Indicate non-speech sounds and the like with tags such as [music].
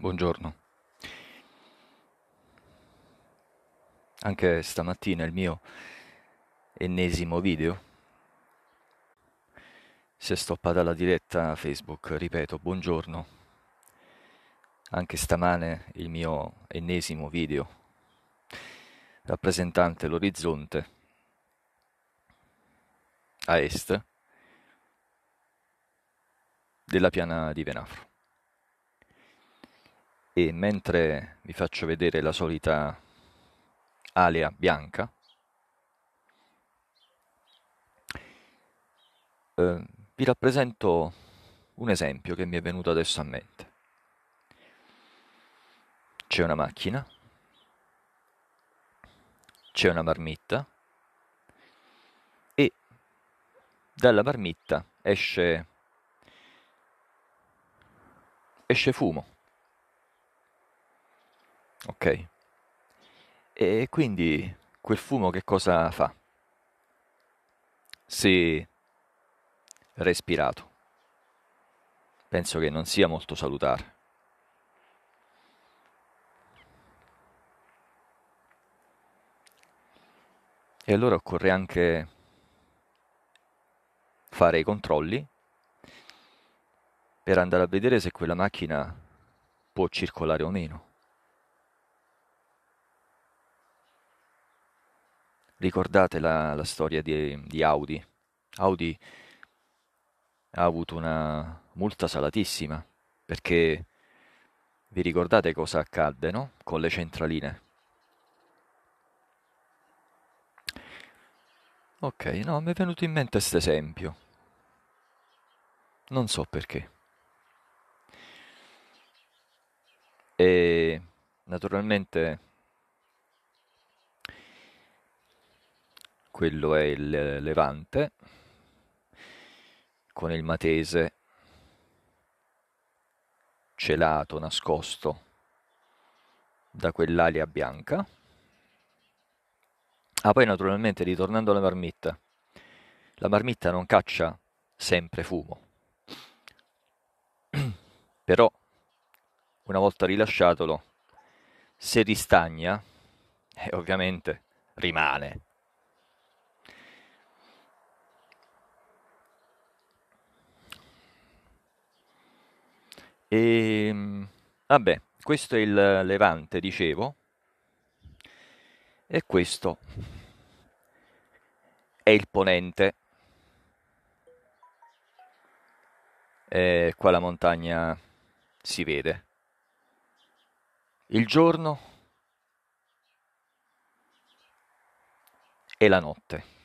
Buongiorno. Anche stamattina il mio ennesimo video si è stoppata la diretta Facebook, ripeto, buongiorno. Anche stamane il mio ennesimo video rappresentante l'orizzonte a est della piana di Venafro e mentre vi faccio vedere la solita alea bianca eh, vi rappresento un esempio che mi è venuto adesso a mente c'è una macchina c'è una marmitta e dalla marmitta esce esce fumo Ok. E quindi quel fumo che cosa fa? Se respirato, penso che non sia molto salutare. E allora occorre anche fare i controlli per andare a vedere se quella macchina può circolare o meno. Ricordate la, la storia di, di, Audi? Audi ha avuto una multa salatissima perché vi ricordate cosa accadde no? con le centraline? Ok, no, mi è venuto in mente questo esempio. Non so perché. E naturalmente quello è il Levante con il Matese celato, nascosto da quell'alia bianca. Ah, poi naturalmente, ritornando alla marmitta, la marmitta non caccia sempre fumo, [clears throat] però una volta rilasciatolo, se ristagna, eh, ovviamente rimane. E ehm, vabbè, questo è il Levante, dicevo, e questo è il Ponente. E eh, qua la montagna si vede. Il giorno e la notte.